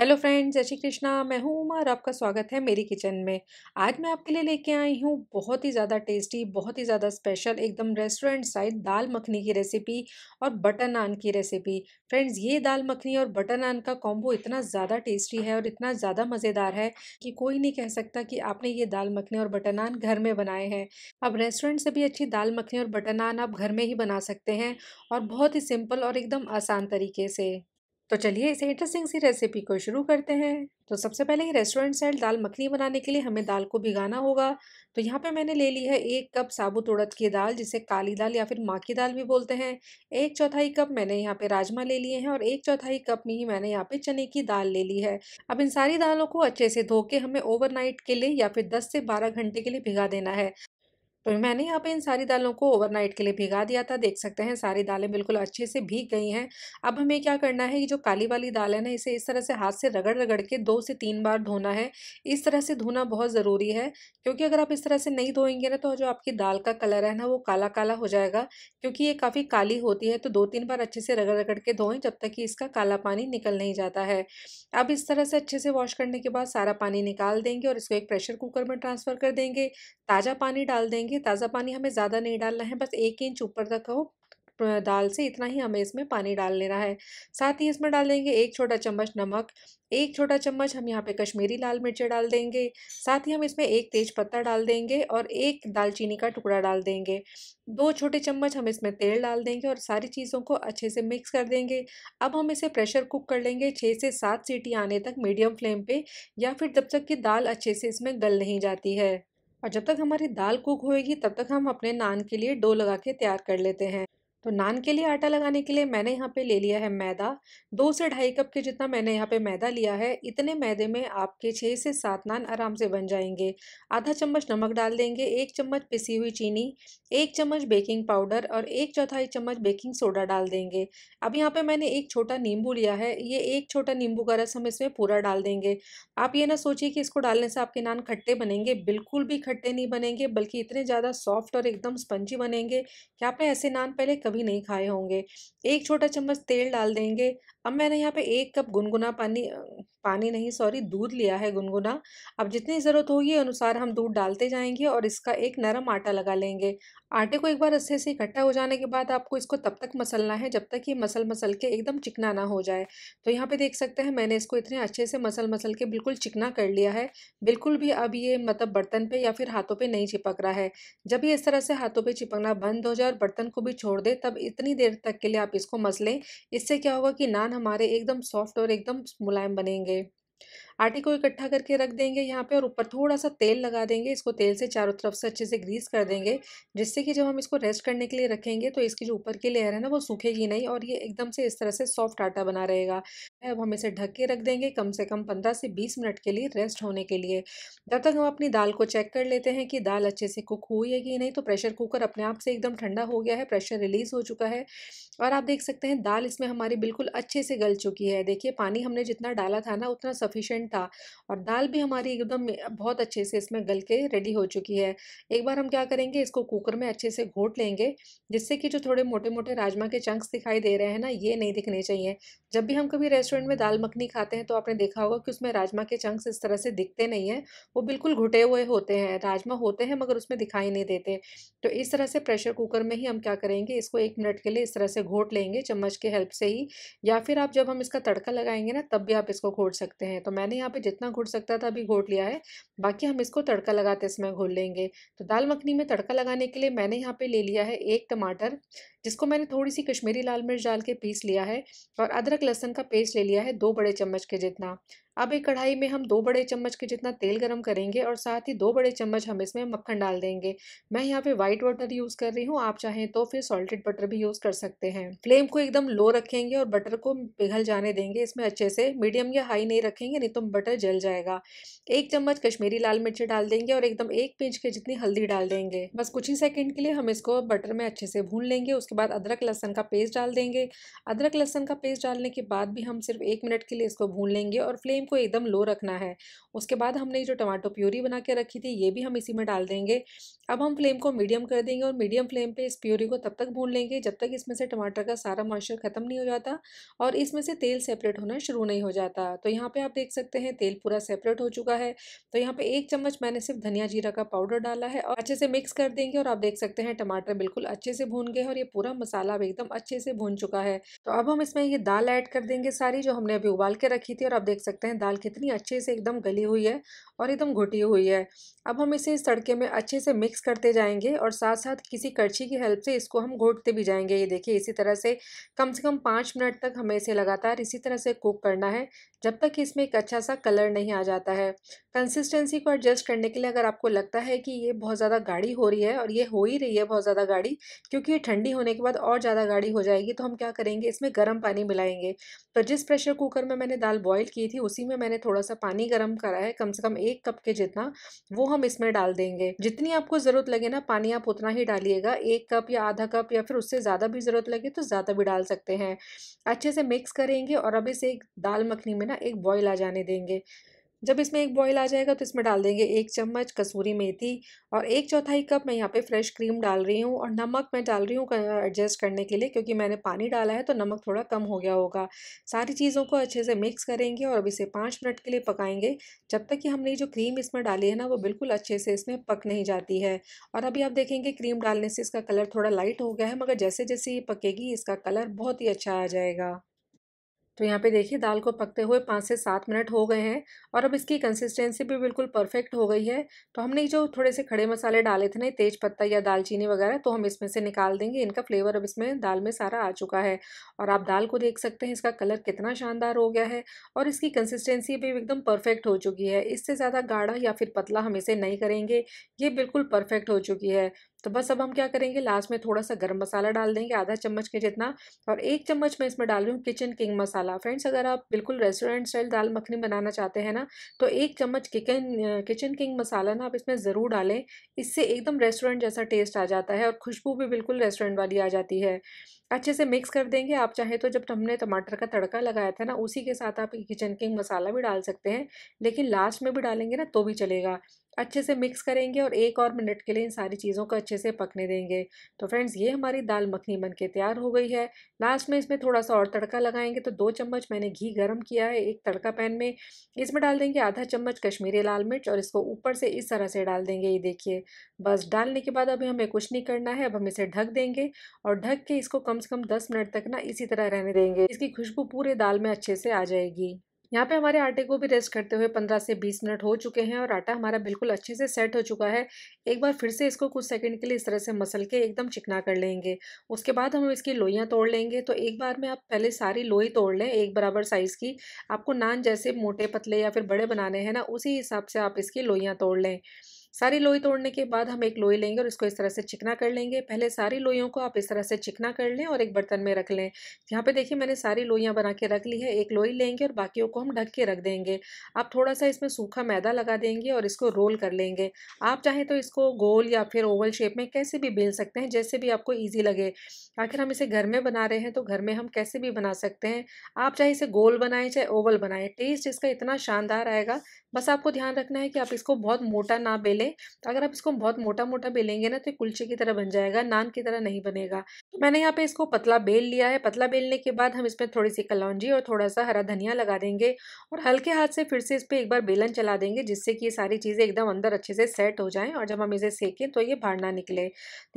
hello friends जय श्री कृष्णा मैं हूँ उमा और आपका स्वागत है मेरी किचन में आज मैं आपके लिए लेके आई हूँ बहुत ही ज़्यादा टेस्टी बहुत ही ज़्यादा स्पेशल एकदम रेस्टोरेंट साइड दाल मखनी की रेसिपी और बटर नान की रेसिपी फ्रेंड्स ये दाल मखनी और बटर नान का कॉम्बो इतना ज़्यादा टेस्टी है और इतना ज़्यादा मज़ेदार है कि कोई नहीं कह सकता कि आपने ये दाल मखनी और बटर नान घर में बनाए हैं अब रेस्टोरेंट से भी अच्छी दाल मखनी और बटर नान आप घर में ही बना सकते हैं और बहुत ही सिंपल और एकदम आसान तरीके से तो चलिए इसे इंटरेस्टिंग सी रेसिपी को शुरू करते हैं तो सबसे पहले ही रेस्टोरेंट स्टाइल दाल मखनी बनाने के लिए हमें दाल को भिगाना होगा तो यहाँ पे मैंने ले ली है एक कप साबुत उड़द की दाल जिसे काली दाल या फिर माँ की दाल भी बोलते हैं एक चौथाई कप मैंने यहाँ पे राजमा ले लिए हैं और एक चौथाई कप में ही मैंने यहाँ पे चने की दाल ले ली है अब इन सारी दालों को अच्छे से धो के हमें ओवर के लिए या फिर दस से बारह घंटे के लिए भिगा देना है तो मैंने यहाँ पे इन सारी दालों को ओवरनाइट के लिए भिगा दिया था देख सकते हैं सारी दालें बिल्कुल अच्छे से भीग गई हैं अब हमें क्या करना है कि जो काली वाली दाल है ना इसे इस तरह से हाथ से रगड़ रगड़ के दो से तीन बार धोना है इस तरह से धोना बहुत ज़रूरी है क्योंकि अगर आप इस तरह से नहीं धोएंगे ना तो जो आपकी दाल का कलर है ना वो काला काला हो जाएगा क्योंकि ये काफ़ी काली होती है तो दो तीन बार अच्छे से रगड़ रगड़ के धोएं जब तक कि इसका काला पानी निकल नहीं जाता है अब इस तरह से अच्छे से वॉश करने के बाद सारा पानी निकाल देंगे और इसको एक प्रेशर कुकर में ट्रांसफ़र कर देंगे ताज़ा पानी डाल देंगे ताज़ा पानी हमें ज़्यादा नहीं डालना है बस एक इंच ऊपर तक हो दाल से इतना ही हमें इसमें पानी डाल लेना है साथ ही इसमें डाल देंगे एक छोटा चम्मच नमक एक छोटा चम्मच हम यहाँ पे कश्मीरी लाल मिर्ची डाल देंगे साथ ही हम इसमें एक तेज पत्ता डाल देंगे और एक दालचीनी का टुकड़ा डाल देंगे दो छोटे चम्मच हम इसमें तेल डाल देंगे और सारी चीज़ों को अच्छे से मिक्स कर देंगे अब हम इसे प्रेशर कुक कर लेंगे छः से सात सीटी आने तक मीडियम फ्लेम पर या फिर जब तक कि दाल अच्छे से इसमें गल नहीं जाती है और जब तक हमारी दाल कुक होएगी तब तक हम अपने नान के लिए डो लगा के तैयार कर लेते हैं तो नान के लिए आटा लगाने के लिए मैंने यहाँ पे ले लिया है मैदा दो से ढाई कप के जितना मैंने यहाँ पे मैदा लिया है इतने मैदे में आपके छः से सात नान आराम से बन जाएंगे आधा चम्मच नमक डाल देंगे एक चम्मच पिसी हुई चीनी एक चम्मच बेकिंग पाउडर और एक चौथाई चम्मच बेकिंग सोडा डाल देंगे अब यहाँ पर मैंने एक छोटा नींबू लिया है ये एक छोटा नींबू का रस हम इसमें पूरा डाल देंगे आप ये ना सोचिए कि इसको डालने से आपके नान खट्टे बनेंगे बिल्कुल भी खट्टे नहीं बनेंगे बल्कि इतने ज़्यादा सॉफ्ट और एकदम स्पंजी बनेंगे कि आपने ऐसे नान पहले कभी नहीं खाए होंगे एक छोटा चम्मच तेल डाल देंगे अब मैंने यहाँ पे एक कप गुनगुना पानी पानी नहीं सॉरी दूध लिया है गुनगुना अब जितनी ज़रूरत होगी अनुसार हम दूध डालते जाएंगे और इसका एक नरम आटा लगा लेंगे आटे को एक बार अच्छे से इकट्ठा हो जाने के बाद आपको इसको तब तक मसलना है जब तक ये मसल मसल के एकदम चिकना ना हो जाए तो यहाँ पे देख सकते हैं मैंने इसको इतने अच्छे से मसल मसल के बिल्कुल चिकना कर लिया है बिल्कुल भी अब ये मतलब बर्तन पर या फिर हाथों पर नहीं चिपक रहा है जब ये इस तरह से हाथों पर चिपकना बंद हो जाए और बर्तन को भी छोड़ दे तब इतनी देर तक के लिए आप इसको मसलें इससे क्या होगा कि नान बाल हमारे एकदम सॉफ्ट और एकदम मुलायम बनेंगे आटे को इकट्ठा करके रख देंगे यहाँ पे और ऊपर थोड़ा सा तेल लगा देंगे इसको तेल से चारों तरफ से अच्छे से ग्रीस कर देंगे जिससे कि जब हम इसको रेस्ट करने के लिए रखेंगे तो इसकी जो ऊपर की लेयर है ना वो सूखेगी नहीं और ये एकदम से इस तरह से सॉफ्ट आटा बना रहेगा अब हम इसे ढक के रख देंगे कम से कम पंद्रह से बीस मिनट के लिए रेस्ट होने के लिए जब तक हम अपनी दाल को चेक कर लेते हैं कि दाल अच्छे से कुक हुई है कि नहीं तो प्रेशर कुकर अपने आप से एकदम ठंडा हो गया है प्रेशर रिलीज़ हो चुका है और आप देख सकते हैं दाल इसमें हमारी बिल्कुल अच्छे से गल चुकी है देखिए पानी हमने जितना डाला था ना उतना सफिशेंट था और दाल भी हमारी एकदम बहुत अच्छे से इसमें गल के रेडी हो चुकी है एक बार हम क्या करेंगे इसको कुकर में अच्छे से घोट लेंगे जिससे कि जो थोड़े मोटे मोटे राजमा के चंक्स दिखाई दे रहे हैं ना ये नहीं दिखने चाहिए जब भी हम कभी रेस्टोरेंट में दाल मखनी खाते हैं तो आपने देखा होगा कि उसमें राजमा के चंक्स इस तरह से दिखते नहीं हैं वो बिल्कुल घुटे हुए होते हैं राजमा होते हैं मगर उसमें दिखाई नहीं देते तो इस तरह से प्रेशर कुकर में ही हम क्या करेंगे इसको एक मिनट के लिए इस तरह से घोट लेंगे चम्मच के हेल्प से ही या फिर आप जब हम इसका तड़का लगाएंगे ना तब भी आप इसको घोट सकते हैं तो मैंने यहाँ पर जितना घुट सकता था अभी घोट लिया है बाकी हम इसको तड़का लगाते समय घोल लेंगे तो दाल मखनी में तड़का लगाने के लिए मैंने यहाँ पर ले लिया है एक टमाटर जिसको मैंने थोड़ी सी कश्मीरी लाल मिर्च डाल के पीस लिया है और अदरक अदरक लहसन का पेस्ट ले लिया है दो बड़े चम्मच के जितना अब एक कढ़ाई में हम दो बड़े चम्मच के जितना तेल गर्म करेंगे और साथ ही दो बड़े चम्मच हम इसमें मक्खन डाल देंगे मैं यहाँ पे व्हाइट बटर यूज़ कर रही हूँ आप चाहें तो फिर सॉल्टेड बटर भी यूज़ कर सकते हैं फ्लेम को एकदम लो रखेंगे और बटर को पिघल जाने देंगे इसमें अच्छे से मीडियम या हाई नहीं रखेंगे नहीं तो बटर जल जाएगा एक चम्मच कश्मीरी लाल मिर्ची डाल देंगे और एकदम एक पिंच के जितनी हल्दी डाल देंगे बस कुछ ही सेकंड के लिए हम इसको बटर में अच्छे से भून लेंगे उसके बाद अदरक लहसन का पेस्ट डाल देंगे अदरक लहसन का पेस्ट डालने के बाद भी हम सिर्फ एक मिनट के लिए इसको भून लेंगे और फ्लेम को एकदम लो रखना है उसके बाद हमने जो टमाटो प्यूरी बना के रखी थी ये भी हम इसी में डाल देंगे अब हम फ्लेम को मीडियम कर देंगे और मीडियम फ्लेम पे इस प्यूरी को तब तक भून लेंगे जब तक इसमें से टमाटर का सारा मॉइस्चर ख़त्म नहीं हो जाता और इसमें से तेल सेपरेट होना शुरू नहीं हो जाता तो यहाँ पर आप देख सकते हैं तेल पूरा सेपरेट हो चुका है तो यहाँ पर एक चम्मच मैंने सिर्फ धनिया जीरा का पाउडर डाला है और अच्छे से मिक्स कर देंगे और आप देख सकते हैं टमाटर बिल्कुल अच्छे से भून गए और ये पूरा मसाला अब एकदम अच्छे से भून चुका है तो अब हम इसमें ये दाल ऐड कर देंगे सारी जो हमने अभी उबाल के रखी थी और आप देख सकते हैं हैं दाल कितनी अच्छे से एकदम गली हुई है और एकदम घुटी हुई है अब हम इसे इस तड़के में अच्छे से मिक्स करते जाएंगे और साथ साथ किसी करछी की हेल्प से इसको हम घोटते भी जाएंगे ये देखिए इसी तरह से कम से कम पाँच मिनट तक हमें इसे लगातार इसी तरह से कुक करना है जब तक इसमें एक अच्छा सा कलर नहीं आ जाता है कंसिस्टेंसी को एडजस्ट करने के लिए अगर आपको लगता है कि ये बहुत ज़्यादा गाढ़ी हो रही है और ये हो ही रही है बहुत ज़्यादा गाढ़ी क्योंकि ये ठंडी होने के बाद और ज़्यादा गाढ़ी हो जाएगी तो हम क्या करेंगे इसमें गर्म पानी मिलाएंगे तो जिस प्रेशर कुकर में मैंने दाल बॉयल की थी उसी में मैंने थोड़ा सा पानी गर्म करा है कम से कम एक एक कप के जितना वो हम इसमें डाल देंगे जितनी आपको ज़रूरत लगे ना पानी आप उतना ही डालिएगा एक कप या आधा कप या फिर उससे ज़्यादा भी ज़रूरत लगे तो ज़्यादा भी डाल सकते हैं अच्छे से मिक्स करेंगे और अब इसे एक दाल मखनी में ना एक बॉयल आ जाने देंगे जब इसमें एक बॉईल आ जाएगा तो इसमें डाल देंगे एक चम्मच कसूरी मेथी और एक चौथाई कप मैं यहाँ पे फ्रेश क्रीम डाल रही हूँ और नमक मैं डाल रही हूँ एडजस्ट करने के लिए क्योंकि मैंने पानी डाला है तो नमक थोड़ा कम हो गया होगा सारी चीज़ों को अच्छे से मिक्स करेंगे और अब इसे पाँच मिनट के लिए पकाएंगे जब तक कि हमने जो क्रीम इसमें डाली है ना वो बिल्कुल अच्छे से इसमें पक नहीं जाती है और अभी आप देखेंगे क्रीम डालने से इसका कलर थोड़ा लाइट हो गया है मगर जैसे जैसे ये पकेगी इसका कलर बहुत ही अच्छा आ जाएगा तो यहाँ पे देखिए दाल को पकते हुए पाँच से सात मिनट हो गए हैं और अब इसकी कंसिस्टेंसी भी बिल्कुल परफेक्ट हो गई है तो हमने जो थोड़े से खड़े मसाले डाले थे ना तेज पत्ता या दालचीनी वगैरह तो हम इसमें से निकाल देंगे इनका फ्लेवर अब इसमें दाल में सारा आ चुका है और आप दाल को देख सकते हैं इसका कलर कितना शानदार हो गया है और इसकी कंसिस्टेंसी भी एकदम परफेक्ट हो चुकी है इससे ज़्यादा गाढ़ा या फिर पतला हम इसे नहीं करेंगे ये बिल्कुल परफेक्ट हो चुकी है तो बस अब हम क्या करेंगे लास्ट में थोड़ा सा गर्म मसाला डाल देंगे आधा चम्मच के जितना और एक चम्मच मैं इसमें डाल रही हूँ किचन किंग मसाला फ्रेंड्स अगर आप बिल्कुल रेस्टोरेंट स्टाइल दाल मखनी बनाना चाहते हैं ना तो एक चम्मच किचन किचन किंग मसाला ना आप इसमें ज़रूर डालें इससे एकदम रेस्टोरेंट जैसा टेस्ट आ जाता है और खुशबू भी बिल्कुल रेस्टोरेंट वाली आ जाती है अच्छे से मिक्स कर देंगे आप चाहे तो जब हमने टमाटर का तड़का लगाया था ना उसी के साथ आप किचन किंग मसाला भी डाल सकते हैं लेकिन लास्ट में भी डालेंगे ना तो भी चलेगा अच्छे से मिक्स करेंगे और एक और मिनट के लिए इन सारी चीज़ों को अच्छे से पकने देंगे तो फ्रेंड्स ये हमारी दाल मखनी बन के तैयार हो गई है लास्ट में इसमें थोड़ा सा और तड़का लगाएंगे तो दो चम्मच मैंने घी गर्म किया है एक तड़का पैन में इसमें डाल देंगे आधा चम्मच कश्मीरी लाल मिर्च और इसको ऊपर से इस तरह से डाल देंगे ये देखिए बस डालने के बाद अभी हमें कुछ नहीं करना है अब हम इसे ढक देंगे और ढक के इसको कम कम से कम दस मिनट तक ना इसी तरह रहने देंगे इसकी खुशबू पूरे दाल में अच्छे से आ जाएगी यहाँ पे हमारे आटे को भी रेस्ट करते हुए पंद्रह से बीस मिनट हो चुके हैं और आटा हमारा बिल्कुल अच्छे से सेट हो चुका है एक बार फिर से इसको कुछ सेकंड के लिए इस तरह से मसल के एकदम चिकना कर लेंगे उसके बाद हम इसकी लोइयाँ तोड़ लेंगे तो एक बार में आप पहले सारी लोई तोड़ लें एक बराबर साइज़ की आपको नान जैसे मोटे पतले या फिर बड़े बनाने हैं ना उसी हिसाब से आप इसकी लोइयाँ तोड़ लें सारी लोई तोड़ने के बाद हम एक लोई लेंगे और इसको इस तरह से चिकना कर लेंगे पहले सारी लोइयों को आप इस तरह से चिकना कर लें और एक बर्तन में रख लें यहाँ पे देखिए मैंने सारी लोइयाँ बना के रख ली है एक लोई लेंगे और बाकियों को हम ढक के रख देंगे आप थोड़ा सा इसमें सूखा मैदा लगा देंगे और इसको रोल कर लेंगे आप चाहें तो इसको गोल या फिर ओवल शेप में कैसे भी बेल सकते हैं जैसे भी आपको ईजी लगे आखिर हम इसे घर में बना रहे हैं तो घर में हम कैसे भी बना सकते हैं आप चाहे इसे गोल बनाएं चाहे ओवल बनाएं टेस्ट इसका इतना शानदार आएगा बस आपको ध्यान रखना है कि आप इसको बहुत मोटा ना बेलें लें तो अगर आप इसको बहुत मोटा मोटा बेलेंगे ना तो कुलचे की तरह बन जाएगा नान की तरह नहीं बनेगा तो मैंने यहाँ पे इसको पतला बेल लिया है पतला बेलने के बाद हम इसमें थोड़ी सी कलौजी और थोड़ा सा हरा धनिया लगा देंगे और हल्के हाथ से फिर से इस पर एक बार बेलन चला देंगे जिससे कि ये सारी चीज़ें एकदम अंदर अच्छे से सेट हो जाएँ और जब हम इसे सेकें तो ये बाहर ना निकले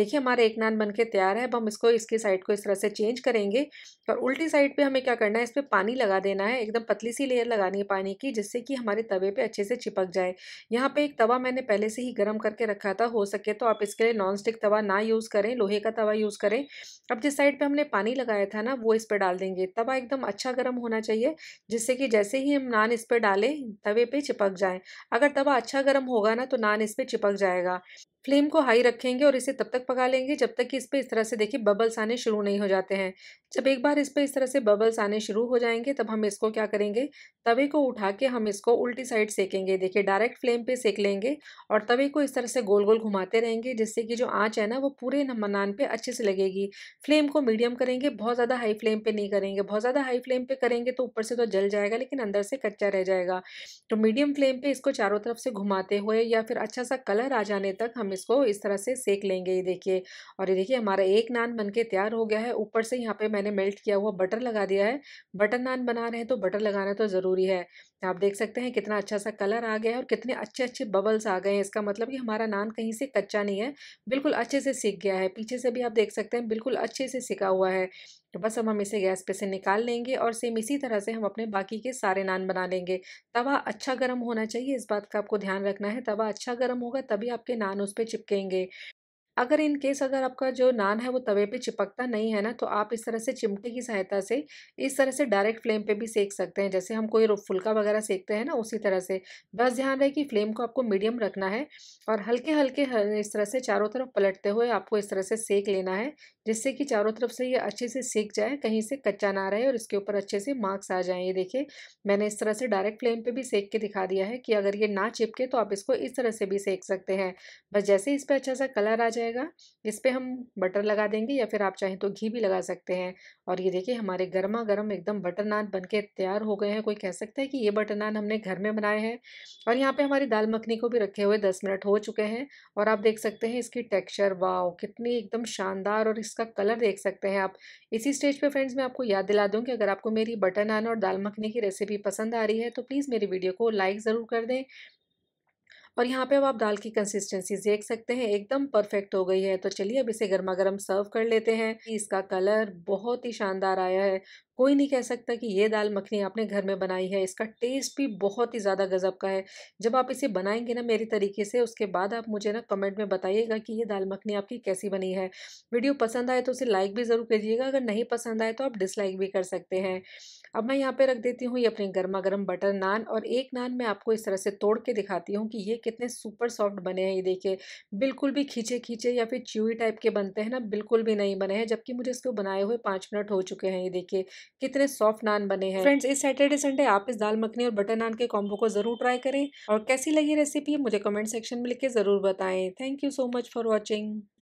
देखिए हमारा एक नान बन के तैयार है अब हम इसको इसकी साइड को इस तरह से चेंज करेंगे और उल्टी साइड पर हमें क्या करना है इस पर पानी लगा देना है एकदम पतली सी लेयर लगानी है पानी की जिससे कि हमारे तवे पर अच्छे से चिपक जाए यहाँ पर एक तवा मैंने पहले से ही गर्म करके रखा था हो सके तो आप इसके लिए नॉन स्टिक तवा ना यूज़ करें लोहे का तवा यूज़ करें अब जिस साइड पे हमने पानी लगाया था ना वो इस पर डाल देंगे तवा एकदम अच्छा गर्म होना चाहिए जिससे कि जैसे ही हम नान इस पर डालें तवे पर चिपक जाएँ अगर तवा अच्छा गर्म होगा ना तो नान इस पर चिपक जाएगा फ्लेम को हाई रखेंगे और इसे तब तक पका लेंगे जब तक कि इस पर इस तरह से देखिए बबल्स आने शुरू नहीं हो जाते हैं जब एक बार इस पर इस तरह से बबल्स आने शुरू हो जाएंगे तब हम इसको क्या करेंगे तवे को उठा के हम इसको उल्टी साइड सेकेंगे देखिए डायरेक्ट फ्लेम पे सेक लेंगे और तवे को इस तरह से गोल गोल घुमाते रहेंगे जिससे कि जो आँच है ना वो पूरे नान पर अच्छे से लगेगी फ्लेम को मीडियम करेंगे बहुत ज़्यादा हाई फ्लेम पर नहीं करेंगे बहुत ज़्यादा हाई फ्लेम पर करेंगे तो ऊपर से तो जल जाएगा लेकिन अंदर से कच्चा रह जाएगा तो मीडियम फ्लेम पर इसको चारों तरफ से घुमाते हुए या फिर अच्छा सा कलर आ जाने तक हम इसको इस तरह से सेक लेंगे ये देखिए और ये देखिए हमारा एक नान बन के तैयार हो गया है ऊपर से यहाँ पे मैंने मेल्ट किया हुआ बटर लगा दिया है बटर नान बना रहे हैं तो बटर लगाना तो ज़रूरी है आप देख सकते हैं कितना अच्छा सा कलर आ गया है और कितने अच्छे अच्छे बबल्स आ गए हैं इसका मतलब कि हमारा नान कहीं से कच्चा नहीं है बिल्कुल अच्छे से सीख गया है पीछे से भी आप देख सकते हैं बिल्कुल अच्छे से सिका हुआ है तो बस अब हम इसे गैस पे से निकाल लेंगे और सेम इसी तरह से हम अपने बाकी के सारे नान बना लेंगे तवा अच्छा गर्म होना चाहिए इस बात का आपको ध्यान रखना है तवा अच्छा गर्म होगा तभी आपके नान उस पर चिपकेंगे अगर इन केस अगर आपका जो नान है वो तवे पे चिपकता नहीं है ना तो आप इस तरह से चिमटे की सहायता से इस तरह से डायरेक्ट फ्लेम पे भी सेक सकते हैं जैसे हम कोई फुल्का वगैरह सेकते हैं ना उसी तरह से बस ध्यान रहे कि फ्लेम को आपको मीडियम रखना है और हल्के हल्के इस तरह से चारों तरफ पलटते हुए आपको इस तरह से सेक लेना है जिससे कि चारों तरफ से ये अच्छे से सेक जाए कहीं से कच्चा ना रहे और इसके ऊपर अच्छे से मार्क्स आ जाएँ ये देखिए मैंने इस तरह से डायरेक्ट फ्लेम पर भी सेक के दिखा दिया है कि अगर ये ना चिपके तो आप इसको इस तरह से भी सेक सकते हैं बस जैसे इस पर अच्छा सा कलर आ जाए जाएगा इस पर हम बटर लगा देंगे या फिर आप चाहें तो घी भी लगा सकते हैं और ये देखिए हमारे गर्मा गर्म एकदम बटर नान बन के तैयार हो गए हैं कोई कह सकता है कि ये बटर नान हमने घर में बनाए हैं और यहाँ पे हमारी दाल मखनी को भी रखे हुए दस मिनट हो चुके हैं और आप देख सकते हैं इसकी टेक्स्चर वाओ कितनी एकदम शानदार और इसका कलर देख सकते हैं आप इसी स्टेज पर फ्रेंड्स मैं आपको याद दिला दूँ कि अगर आपको मेरी बटर नान और दाल मखनी की रेसिपी पसंद आ रही है तो प्लीज़ मेरी वीडियो को लाइक ज़रूर कर दें और यहाँ पे अब आप दाल की कंसिस्टेंसी देख सकते हैं एकदम परफेक्ट हो गई है तो चलिए अब इसे गर्मा गर्म सर्व कर लेते हैं इसका कलर बहुत ही शानदार आया है कोई नहीं कह सकता कि ये दाल मखनी आपने घर में बनाई है इसका टेस्ट भी बहुत ही ज़्यादा गज़ब का है जब आप इसे बनाएंगे ना मेरी तरीके से उसके बाद आप मुझे ना कमेंट में बताइएगा कि ये दाल मखनी आपकी कैसी बनी है वीडियो पसंद आए तो उसे लाइक भी ज़रूर कीजिएगा अगर नहीं पसंद आए तो आप डिसलाइक भी कर सकते हैं अब मैं यहाँ पे रख देती हूँ ये अपने गर्मा गर्म बटर नान और एक नान मैं आपको इस तरह से तोड़ के दिखाती हूँ कि ये कितने सुपर सॉफ्ट बने हैं ये देखिए बिल्कुल भी खींचे खींचे या फिर च्यूई टाइप के बनते हैं ना बिल्कुल भी नहीं बने हैं जबकि मुझे इसको बनाए हुए पाँच मिनट हो चुके हैं ये देखिए कितने सॉफ्ट नान बने हैं फ्रेंड्स इस सैटरडे संडे आप इस दाल मखनी और बटर नान के कॉम्बो को ज़रूर ट्राई करें और कैसी लगी रेसिपी मुझे कमेंट सेक्शन में लिख के ज़रूर बताएं thank you so much for watching